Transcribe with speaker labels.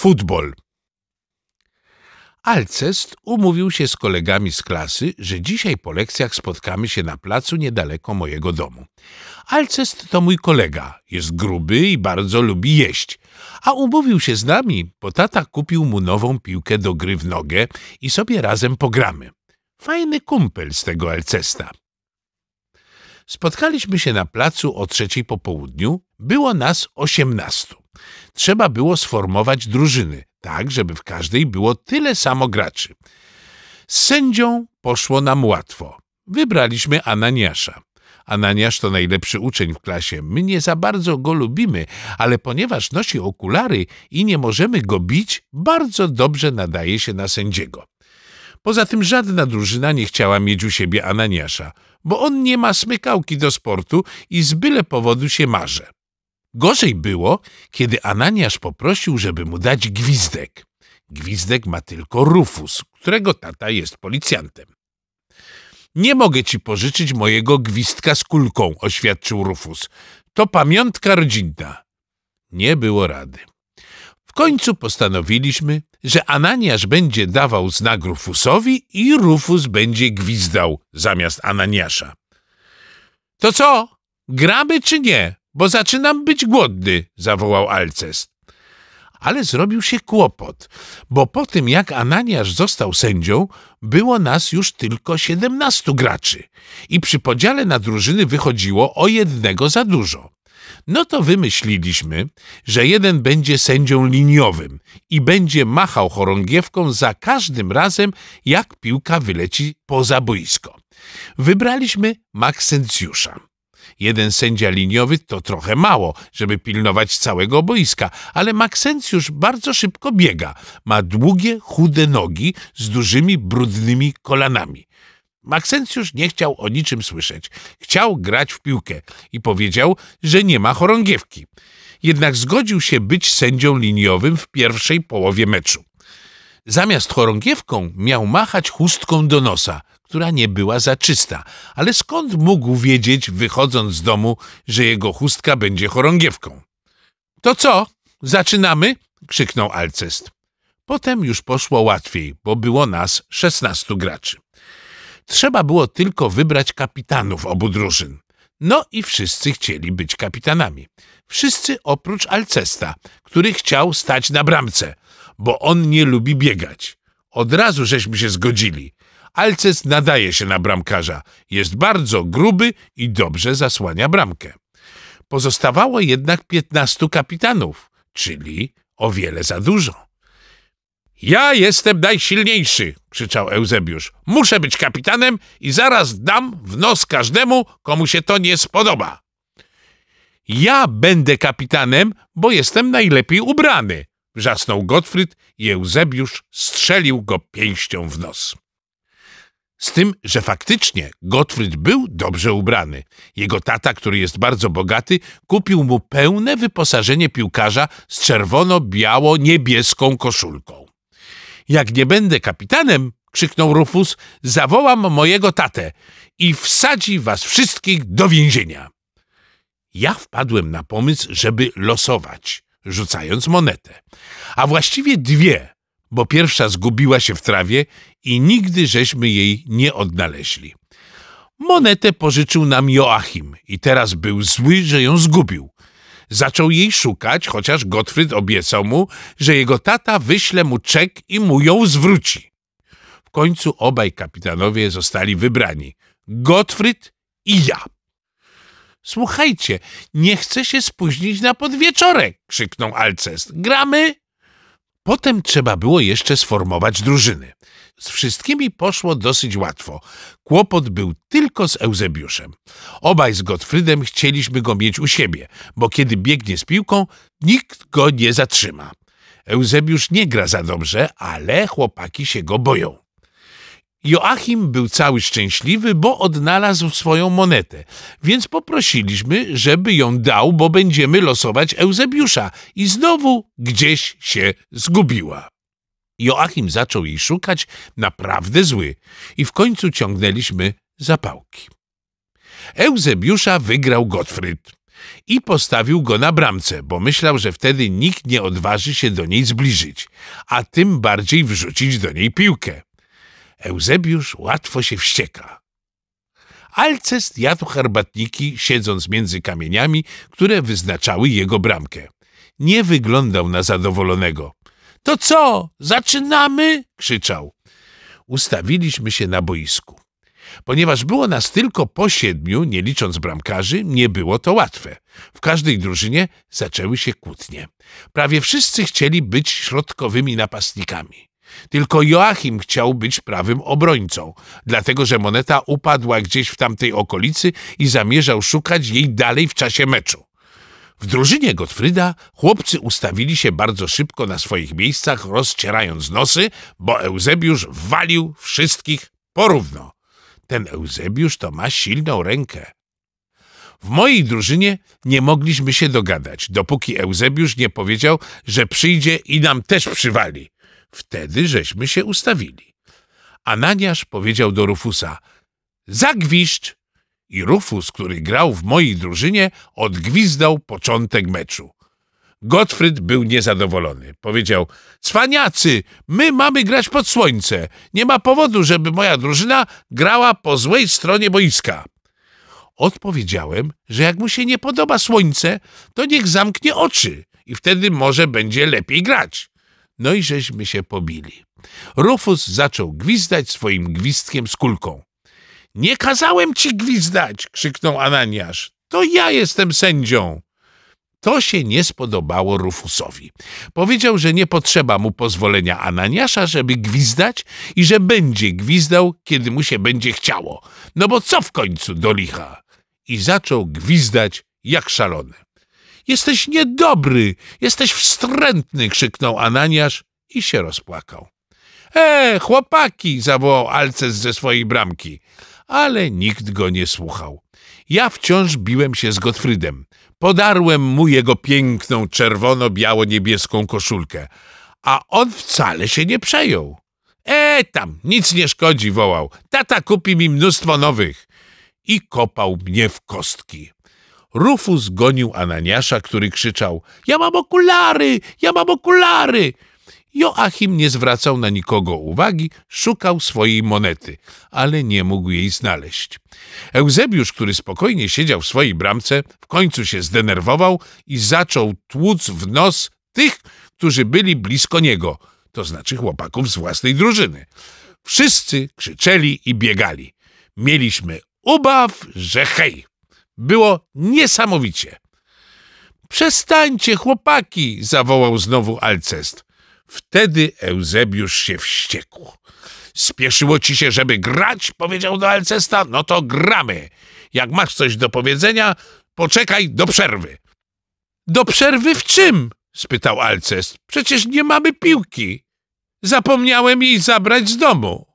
Speaker 1: Futbol. Alcest umówił się z kolegami z klasy, że dzisiaj po lekcjach spotkamy się na placu niedaleko mojego domu. Alcest to mój kolega, jest gruby i bardzo lubi jeść. A umówił się z nami, bo tata kupił mu nową piłkę do gry w nogę i sobie razem pogramy. Fajny kumpel z tego Alcesta. Spotkaliśmy się na placu o trzeciej po południu, było nas osiemnastu. Trzeba było sformować drużyny, tak żeby w każdej było tyle samo graczy. Z sędzią poszło nam łatwo. Wybraliśmy Ananiasza. Ananiasz to najlepszy uczeń w klasie. My nie za bardzo go lubimy, ale ponieważ nosi okulary i nie możemy go bić, bardzo dobrze nadaje się na sędziego. Poza tym żadna drużyna nie chciała mieć u siebie Ananiasza, bo on nie ma smykałki do sportu i z byle powodu się marze. Gorzej było, kiedy Ananiasz poprosił, żeby mu dać gwizdek. Gwizdek ma tylko Rufus, którego tata jest policjantem. Nie mogę ci pożyczyć mojego gwizdka z kulką, oświadczył Rufus. To pamiątka rodzinna. Nie było rady. W końcu postanowiliśmy, że Ananiasz będzie dawał znak Rufusowi i Rufus będzie gwizdał zamiast Ananiasza. To co? Gramy czy nie? bo zaczynam być głodny, zawołał Alcest. Ale zrobił się kłopot, bo po tym jak Ananiasz został sędzią, było nas już tylko siedemnastu graczy i przy podziale na drużyny wychodziło o jednego za dużo. No to wymyśliliśmy, że jeden będzie sędzią liniowym i będzie machał chorągiewką za każdym razem, jak piłka wyleci poza boisko. Wybraliśmy Maksencjusza. Jeden sędzia liniowy to trochę mało, żeby pilnować całego boiska, ale Maksencjusz bardzo szybko biega. Ma długie, chude nogi z dużymi, brudnymi kolanami. Maksencjusz nie chciał o niczym słyszeć. Chciał grać w piłkę i powiedział, że nie ma chorągiewki. Jednak zgodził się być sędzią liniowym w pierwszej połowie meczu. Zamiast chorągiewką miał machać chustką do nosa, która nie była za czysta, ale skąd mógł wiedzieć, wychodząc z domu, że jego chustka będzie chorągiewką? To co? Zaczynamy? krzyknął Alcest. Potem już poszło łatwiej, bo było nas szesnastu graczy. Trzeba było tylko wybrać kapitanów obu drużyn. No i wszyscy chcieli być kapitanami. Wszyscy oprócz Alcesta, który chciał stać na bramce, bo on nie lubi biegać. Od razu żeśmy się zgodzili. Alces nadaje się na bramkarza. Jest bardzo gruby i dobrze zasłania bramkę. Pozostawało jednak piętnastu kapitanów, czyli o wiele za dużo. Ja jestem najsilniejszy, krzyczał Eusebiusz. Muszę być kapitanem i zaraz dam w nos każdemu, komu się to nie spodoba. Ja będę kapitanem, bo jestem najlepiej ubrany, Wrzasnął Gottfried i Eusebiusz strzelił go pięścią w nos. Z tym, że faktycznie Gottfried był dobrze ubrany. Jego tata, który jest bardzo bogaty, kupił mu pełne wyposażenie piłkarza z czerwono-biało-niebieską koszulką. Jak nie będę kapitanem, krzyknął Rufus, zawołam mojego tatę i wsadzi was wszystkich do więzienia. Ja wpadłem na pomysł, żeby losować rzucając monetę. A właściwie dwie, bo pierwsza zgubiła się w trawie i nigdy żeśmy jej nie odnaleźli. Monetę pożyczył nam Joachim i teraz był zły, że ją zgubił. Zaczął jej szukać, chociaż Gottfried obiecał mu, że jego tata wyśle mu czek i mu ją zwróci. W końcu obaj kapitanowie zostali wybrani. Gottfried i ja. Słuchajcie, nie chcę się spóźnić na podwieczorek, krzyknął Alcest. Gramy? Potem trzeba było jeszcze sformować drużyny. Z wszystkimi poszło dosyć łatwo. Kłopot był tylko z Eusebiuszem. Obaj z Gottfriedem chcieliśmy go mieć u siebie, bo kiedy biegnie z piłką, nikt go nie zatrzyma. Eusebiusz nie gra za dobrze, ale chłopaki się go boją. Joachim był cały szczęśliwy, bo odnalazł swoją monetę, więc poprosiliśmy, żeby ją dał, bo będziemy losować Eusebiusza i znowu gdzieś się zgubiła. Joachim zaczął jej szukać, naprawdę zły, i w końcu ciągnęliśmy zapałki. Eusebiusza wygrał Gottfried i postawił go na bramce, bo myślał, że wtedy nikt nie odważy się do niej zbliżyć, a tym bardziej wrzucić do niej piłkę. Eusebiusz łatwo się wścieka. Alcest jadł herbatniki, siedząc między kamieniami, które wyznaczały jego bramkę. Nie wyglądał na zadowolonego. — To co, zaczynamy? — krzyczał. Ustawiliśmy się na boisku. Ponieważ było nas tylko po siedmiu, nie licząc bramkarzy, nie było to łatwe. W każdej drużynie zaczęły się kłótnie. Prawie wszyscy chcieli być środkowymi napastnikami. Tylko Joachim chciał być prawym obrońcą, dlatego że moneta upadła gdzieś w tamtej okolicy i zamierzał szukać jej dalej w czasie meczu. W drużynie Gottfrieda chłopcy ustawili się bardzo szybko na swoich miejscach, rozcierając nosy, bo Eusebiusz walił wszystkich porówno. Ten Eusebiusz to ma silną rękę. W mojej drużynie nie mogliśmy się dogadać, dopóki Eusebiusz nie powiedział, że przyjdzie i nam też przywali. Wtedy żeśmy się ustawili. Ananiasz powiedział do Rufusa, zagwiszcz! I Rufus, który grał w mojej drużynie, odgwizdał początek meczu. Gottfried był niezadowolony. Powiedział, cwaniacy, my mamy grać pod słońce. Nie ma powodu, żeby moja drużyna grała po złej stronie boiska. Odpowiedziałem, że jak mu się nie podoba słońce, to niech zamknie oczy i wtedy może będzie lepiej grać. No i żeśmy się pobili. Rufus zaczął gwizdać swoim gwizdkiem z kulką. Nie kazałem ci gwizdać! krzyknął Ananiasz. To ja jestem sędzią. To się nie spodobało Rufusowi. Powiedział, że nie potrzeba mu pozwolenia Ananiasza, żeby gwizdać i że będzie gwizdał, kiedy mu się będzie chciało. No bo co w końcu do licha? I zaczął gwizdać jak szalony. Jesteś niedobry, jesteś wstrętny! krzyknął Ananiasz i się rozpłakał. E, chłopaki! zawołał Alces ze swojej bramki. Ale nikt go nie słuchał. Ja wciąż biłem się z Gottfriedem. Podarłem mu jego piękną czerwono-biało-niebieską koszulkę, a on wcale się nie przejął. E, tam, nic nie szkodzi, wołał. Tata kupi mi mnóstwo nowych. I kopał mnie w kostki. Rufus gonił Ananiasza, który krzyczał – Ja mam okulary! Ja mam okulary! Joachim nie zwracał na nikogo uwagi, szukał swojej monety, ale nie mógł jej znaleźć. Eusebiusz, który spokojnie siedział w swojej bramce, w końcu się zdenerwował i zaczął tłuc w nos tych, którzy byli blisko niego, to znaczy chłopaków z własnej drużyny. Wszyscy krzyczeli i biegali. Mieliśmy ubaw, że hej! Było niesamowicie. Przestańcie, chłopaki! zawołał znowu Alcest. Wtedy Eusebiusz się wściekł. Spieszyło ci się, żeby grać? powiedział do Alcesta. No to gramy. Jak masz coś do powiedzenia, poczekaj do przerwy. Do przerwy w czym? spytał Alcest. Przecież nie mamy piłki. Zapomniałem jej zabrać z domu.